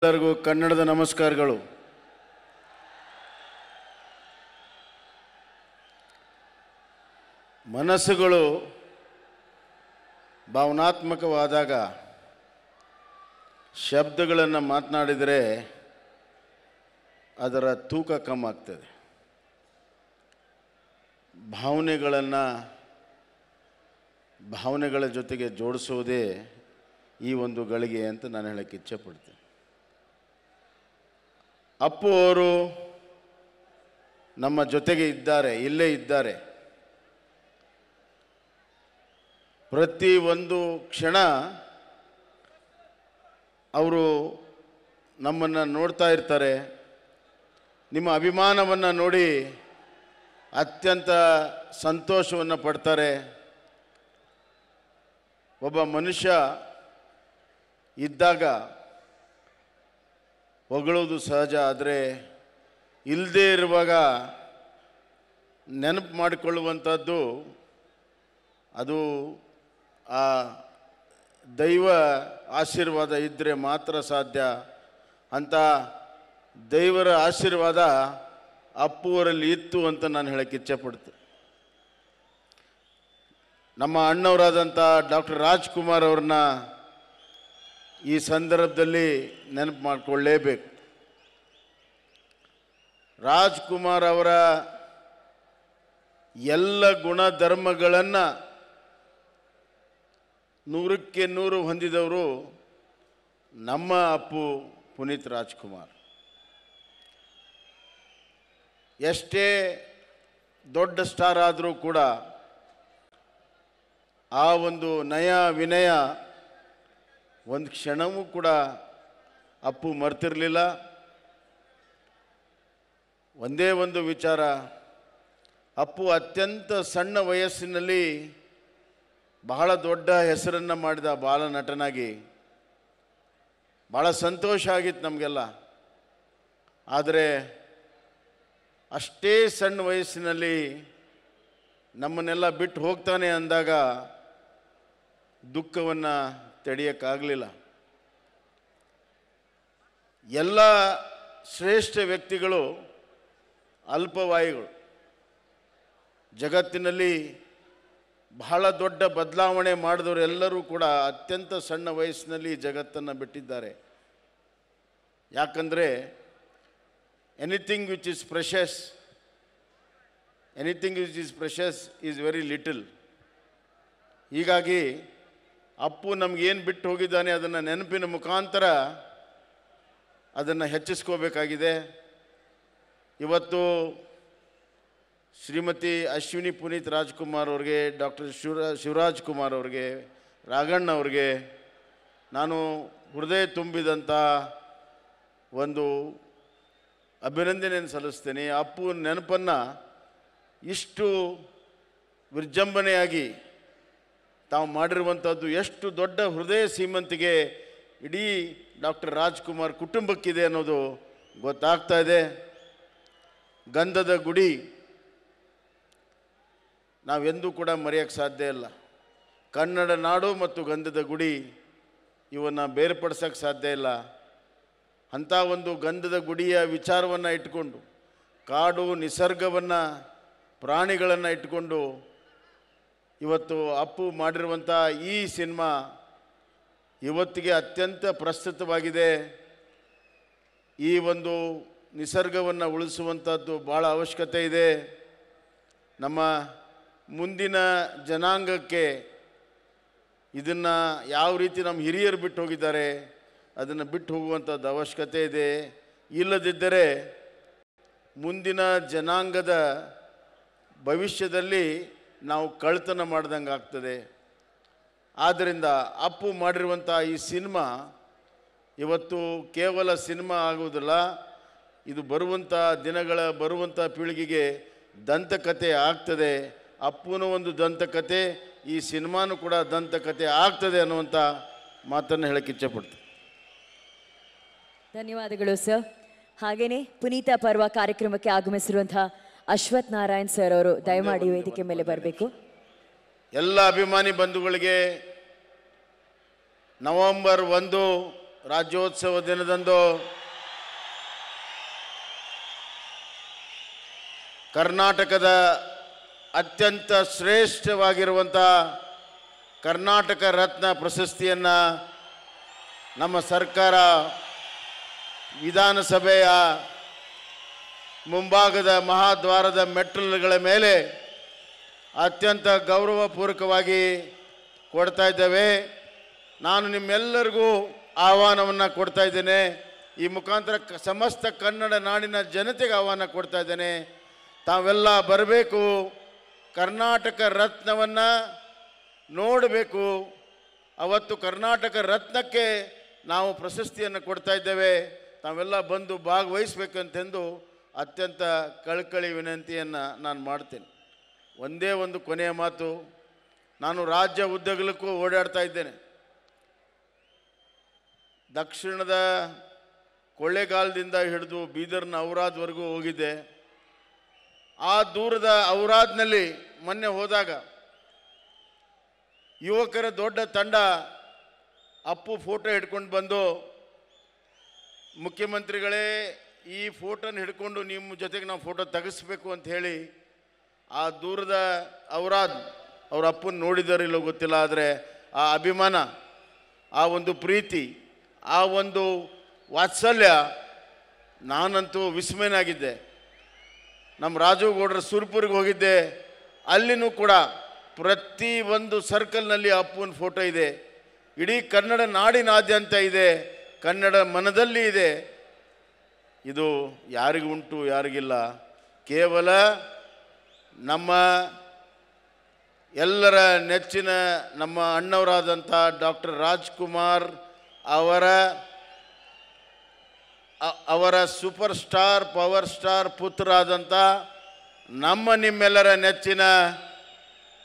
ಎಲ್ಲರಿಗೂ ಕನ್ನಡದ ನಮಸ್ಕಾರಗಳು ಮನಸ್ಸುಗಳು ಭಾವನಾತ್ಮಕವಾದಾಗ ಶಬ್ದಗಳನ್ನು ಮಾತನಾಡಿದರೆ ಅದರ ತೂಕ ಕಮ್ಮಾಗ್ತದೆ ಭಾವನೆಗಳನ್ನು ಭಾವನೆಗಳ ಜೊತೆಗೆ ಜೋಡಿಸೋದೇ ಈ ಒಂದು ಗಳಿಗೆ ಅಂತ ನಾನು ಹೇಳೋಕ್ಕೆ ಇಚ್ಛೆ ಅಪ್ಪು ಅವರು ನಮ್ಮ ಜೊತೆಗೆ ಇದ್ದಾರೆ ಇಲ್ಲೇ ಇದ್ದಾರೆ ಪ್ರತಿ ಒಂದು ಕ್ಷಣ ಅವರು ನಮ್ಮನ್ನು ನೋಡ್ತಾ ಇರ್ತಾರೆ ನಿಮ್ಮ ಅಭಿಮಾನವನ್ನು ನೋಡಿ ಅತ್ಯಂತ ಸಂತೋಷವನ್ನು ಪಡ್ತಾರೆ ಒಬ್ಬ ಮನುಷ್ಯ ಇದ್ದಾಗ ಹೊಗಳೋದು ಸಹಜ ಆದರೆ ಇಲ್ಲದೇ ಇರುವಾಗ ನೆನಪು ಮಾಡಿಕೊಳ್ಳುವಂಥದ್ದು ಅದು ಆ ದೈವ ಆಶೀರ್ವಾದ ಇದ್ದರೆ ಮಾತ್ರ ಸಾಧ್ಯ ಅಂತ ದೈವರ ಆಶೀರ್ವಾದ ಅಪ್ಪುವರಲ್ಲಿ ಇತ್ತು ಅಂತ ನಾನು ಹೇಳಕ್ಕೆ ಇಚ್ಛೆ ನಮ್ಮ ಅಣ್ಣವರಾದಂಥ ಡಾಕ್ಟರ್ ರಾಜ್ಕುಮಾರ್ ಅವ್ರನ್ನ ಈ ಸಂದರ್ಭದಲ್ಲಿ ನೆನಪು ಮಾಡಿಕೊಳ್ಳೇಬೇಕು ರಾಜ್ಕುಮಾರ್ ಅವರ ಎಲ್ಲ ಗುಣಧರ್ಮಗಳನ್ನು ನೂರಕ್ಕೆ ನೂರು ಹೊಂದಿದವರು ನಮ್ಮ ಅಪ್ಪು ಪುನೀತ್ ರಾಜ್ಕುಮಾರ್ ಎಷ್ಟೇ ದೊಡ್ಡ ಸ್ಟಾರ್ ಆದರೂ ಕೂಡ ಆ ಒಂದು ನಯ ವಿನಯ ಒಂದು ಕ್ಷಣವೂ ಕೂಡ ಅಪ್ಪು ಮರ್ತಿರಲಿಲ್ಲ ಒಂದೇ ಒಂದು ವಿಚಾರ ಅಪ್ಪು ಅತ್ಯಂತ ಸಣ್ಣ ವಯಸ್ಸಿನಲ್ಲಿ ಬಹಳ ದೊಡ್ಡ ಹೆಸರನ್ನು ಮಾಡಿದ ಬಾಲ ನಟನಾಗಿ ಭಾಳ ಸಂತೋಷ ಆಗಿತ್ತು ನಮಗೆಲ್ಲ ಆದರೆ ಅಷ್ಟೇ ಸಣ್ಣ ವಯಸ್ಸಿನಲ್ಲಿ ನಮ್ಮನ್ನೆಲ್ಲ ಬಿಟ್ಟು ಹೋಗ್ತಾನೆ ಅಂದಾಗ ದುಃಖವನ್ನು ತಡೆಯೋಕ್ಕಾಗಲಿಲ್ಲ ಎಲ್ಲ ಶ್ರೇಷ್ಠ ವ್ಯಕ್ತಿಗಳು ಅಲ್ಪವಾಯುಗಳು ಜಗತ್ತಿನಲ್ಲಿ ಬಹಳ ದೊಡ್ಡ ಬದಲಾವಣೆ ಮಾಡಿದವರೆಲ್ಲರೂ ಕೂಡ ಅತ್ಯಂತ ಸಣ್ಣ ವಯಸ್ಸಿನಲ್ಲಿ ಜಗತ್ತನ್ನು ಬಿಟ್ಟಿದ್ದಾರೆ ಯಾಕಂದರೆ anything which is precious anything which is precious is very little ಹೀಗಾಗಿ ಅಪ್ಪು ನಮಗೇನು ಬಿಟ್ಟು ಹೋಗಿದ್ದಾನೆ ಅದನ್ನು ನೆನಪಿನ ಮುಖಾಂತರ ಅದನ್ನು ಹೆಚ್ಚಿಸ್ಕೋಬೇಕಾಗಿದೆ ಇವತ್ತು ಶ್ರೀಮತಿ ಅಶ್ವಿನಿ ಪುನೀತ್ ರಾಜ್ಕುಮಾರ್ ಅವ್ರಿಗೆ ಡಾಕ್ಟರ್ ಶಿವರಾ ಶಿವರಾಜ್ ಕುಮಾರ್ ಅವ್ರಿಗೆ ರಾಘಣ್ಣ ಅವ್ರಿಗೆ ನಾನು ಹೃದಯ ತುಂಬಿದಂಥ ಒಂದು ಅಭಿನಂದನೆಯನ್ನು ಸಲ್ಲಿಸ್ತೇನೆ ಅಪ್ಪು ನೆನಪನ್ನು ಇಷ್ಟು ವಿಜೃಂಭಣೆಯಾಗಿ ತಾವು ಮಾಡಿರುವಂಥದ್ದು ಎಷ್ಟು ದೊಡ್ಡ ಹೃದಯ ಸೀಮಂತಿಗೆ ಇಡೀ ಡಾಕ್ಟರ್ ರಾಜ್ಕುಮಾರ್ ಕುಟುಂಬಕ್ಕಿದೆ ಅನ್ನೋದು ಗೊತ್ತಾಗ್ತಾ ಇದೆ ಗಂಧದ ಗುಡಿ ನಾವೆಂದೂ ಕೂಡ ಮರೆಯೋಕ್ಕೆ ಸಾಧ್ಯ ಇಲ್ಲ ಕನ್ನಡ ನಾಡು ಮತ್ತು ಗಂಧದ ಗುಡಿ ಇವನ್ನು ಬೇರ್ಪಡಿಸೋಕ್ಕೆ ಸಾಧ್ಯ ಇಲ್ಲ ಅಂಥ ಒಂದು ಗಂಧದ ಗುಡಿಯ ವಿಚಾರವನ್ನು ಇಟ್ಕೊಂಡು ಕಾಡು ನಿಸರ್ಗವನ್ನು ಪ್ರಾಣಿಗಳನ್ನು ಇಟ್ಕೊಂಡು ಇವತ್ತು ಅಪ್ಪು ಮಾಡಿರುವಂಥ ಈ ಸಿನಿಮಾ ಇವತ್ತಿಗೆ ಅತ್ಯಂತ ಪ್ರಸ್ತುತವಾಗಿದೆ ಈ ಒಂದು ನಿಸರ್ಗವನ್ನು ಉಳಿಸುವಂಥದ್ದು ಭಾಳ ಅವಶ್ಯಕತೆ ಇದೆ ನಮ್ಮ ಮುಂದಿನ ಜನಾಂಗಕ್ಕೆ ಇದನ್ನು ಯಾವ ರೀತಿ ನಮ್ಮ ಹಿರಿಯರು ಬಿಟ್ಟು ಹೋಗಿದ್ದಾರೆ ಅದನ್ನು ಬಿಟ್ಟು ಹೋಗುವಂಥದ್ದು ಅವಶ್ಯಕತೆ ಇದೆ ಇಲ್ಲದಿದ್ದರೆ ಮುಂದಿನ ಜನಾಂಗದ ಭವಿಷ್ಯದಲ್ಲಿ ನಾವು ಕಳ್ತನ ಮಾಡ್ದಂಗೆ ಆಗ್ತದೆ ಆದ್ದರಿಂದ ಅಪ್ಪು ಮಾಡಿರುವಂಥ ಈ ಸಿನಿಮಾ ಇವತ್ತು ಕೇವಲ ಸಿನಿಮಾ ಆಗುವುದಿಲ್ಲ ಇದು ಬರುವಂಥ ದಿನಗಳ ಬರುವಂಥ ಪೀಳಿಗೆಗೆ ದಂತಕತೆ ಆಗ್ತದೆ ಅಪ್ಪುನೂ ಒಂದು ದಂತಕತೆ ಈ ಸಿನಿಮಾನೂ ಕೂಡ ದಂತಕತೆ ಆಗ್ತದೆ ಅನ್ನುವಂಥ ಮಾತನ್ನು ಹೇಳಕ್ಕೆ ಇಚ್ಛೆಪಡ್ತೀನಿ ಧನ್ಯವಾದಗಳು ಸರ್ ಹಾಗೆಯೇ ಪುನೀತ ಪರ್ವ ಕಾರ್ಯಕ್ರಮಕ್ಕೆ ಆಗಮಿಸಿರುವಂಥ ಅಶ್ವಥ್ ನಾರಾಯಣ್ ಸರ್ ಅವರು ದಯಮಾಡಿ ವೇದಿಕೆ ಮೇಲೆ ಬರಬೇಕು ಎಲ್ಲ ಅಭಿಮಾನಿ ಬಂಧುಗಳಿಗೆ ನವೆಂಬರ್ ಒಂದು ರಾಜ್ಯೋತ್ಸವ ದಿನದಂದು ಕರ್ನಾಟಕದ ಅತ್ಯಂತ ಶ್ರೇಷ್ಠವಾಗಿರುವಂಥ ಕರ್ನಾಟಕ ರತ್ನ ಪ್ರಶಸ್ತಿಯನ್ನು ನಮ್ಮ ಸರ್ಕಾರ ವಿಧಾನಸಭೆಯ ಮುಂಭಾಗದ ಮಹಾದ್ವಾರದ ಮೆಟ್ಟಲುಗಳ ಮೇಲೆ ಅತ್ಯಂತ ಗೌರವಪೂರ್ವಕವಾಗಿ ಕೊಡ್ತಾ ಇದ್ದೇವೆ ನಾನು ನಿಮ್ಮೆಲ್ಲರಿಗೂ ಆಹ್ವಾನವನ್ನು ಕೊಡ್ತಾ ಇದ್ದೇನೆ ಈ ಮುಖಾಂತರ ಸಮಸ್ತ ಕನ್ನಡ ನಾಡಿನ ಜನತೆಗೆ ಆಹ್ವಾನ ಕೊಡ್ತಾ ಇದ್ದೇನೆ ತಾವೆಲ್ಲ ಬರಬೇಕು ಕರ್ನಾಟಕ ರತ್ನವನ್ನು ನೋಡಬೇಕು ಅವತ್ತು ಕರ್ನಾಟಕ ರತ್ನಕ್ಕೆ ನಾವು ಪ್ರಶಸ್ತಿಯನ್ನು ಕೊಡ್ತಾ ಇದ್ದೇವೆ ತಾವೆಲ್ಲ ಬಂದು ಭಾಗವಹಿಸಬೇಕಂತೆಂದು ಅತ್ಯಂತ ಕಳ್ಕಳಿ ವಿನಂತಿಯನ್ನು ನಾನು ಮಾಡ್ತೀನಿ ಒಂದೇ ಒಂದು ಕೊನೆಯ ಮಾತು ನಾನು ರಾಜ್ಯ ಉದ್ದಗಲಕ್ಕೂ ಓಡಾಡ್ತಾ ಇದ್ದೇನೆ ದಕ್ಷಿಣದ ಕೊಳ್ಳೇಗಾಲದಿಂದ ಹಿಡಿದು ಬೀದರ್ನ ಔರಾದ್ವರೆಗೂ ಹೋಗಿದ್ದೆ ಆ ದೂರದ ಔರಾದ್ನಲ್ಲಿ ಮೊನ್ನೆ ಹೋದಾಗ ಯುವಕರ ದೊಡ್ಡ ತಂಡ ಅಪ್ಪು ಫೋಟೋ ಹಿಡ್ಕೊಂಡು ಬಂದು ಮುಖ್ಯಮಂತ್ರಿಗಳೇ ಈ ಫೋಟೋನ ಹಿಡ್ಕೊಂಡು ನಿಮ್ಮ ಜೊತೆಗೆ ನಾವು ಫೋಟೋ ತೆಗೆಸ್ಬೇಕು ಅಂತ ಹೇಳಿ ಆ ದೂರದ ಅವರಾದ್ ಅವ್ರ ಅಪ್ಪನ ನೋಡಿದಾರಿಲ್ಲೋ ಗೊತ್ತಿಲ್ಲ ಆದರೆ ಆ ಅಭಿಮಾನ ಆ ಒಂದು ಪ್ರೀತಿ ಆ ಒಂದು ವಾತ್ಸಲ್ಯ ನಾನಂತೂ ವಿಸ್ಮಯನಾಗಿದ್ದೆ ನಮ್ಮ ರಾಜುಗೌಡ್ರ ಸುರ್ಪುರಿಗೆ ಹೋಗಿದ್ದೆ ಅಲ್ಲಿನೂ ಕೂಡ ಪ್ರತಿ ಒಂದು ಸರ್ಕಲ್ನಲ್ಲಿ ಅಪ್ಪನ ಫೋಟೋ ಇದೆ ಇಡೀ ಕನ್ನಡ ನಾಡಿನಾದ್ಯಂತ ಇದೆ ಕನ್ನಡ ಮನದಲ್ಲಿ ಇದೆ ಇದು ಯಾರಿಗುಂಟು ಉಂಟು ಯಾರಿಗಿಲ್ಲ ಕೇವಲ ನಮ್ಮ ಎಲ್ಲರ ನೆಚ್ಚಿನ ನಮ್ಮ ಅಣ್ಣವರಾದಂಥ ಡಾಕ್ಟರ್ ರಾಜ್ಕುಮಾರ್ ಅವರ ಅವರ ಸೂಪರ್ ಸ್ಟಾರ್ ಪವರ್ ಸ್ಟಾರ್ ಪುತ್ರರಾದಂಥ ನಮ್ಮ ನಿಮ್ಮೆಲ್ಲರ ನೆಚ್ಚಿನ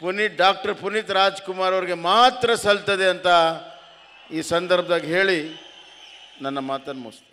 ಪುನೀತ್ ಡಾಕ್ಟರ್ ಪುನೀತ್ ರಾಜ್ಕುಮಾರ್ ಅವರಿಗೆ ಮಾತ್ರ ಸಲ್ತದೆ ಅಂತ ಈ ಸಂದರ್ಭದಾಗ ಹೇಳಿ ನನ್ನ ಮಾತನ್ನು ಮುಗಿಸ್ತೀನಿ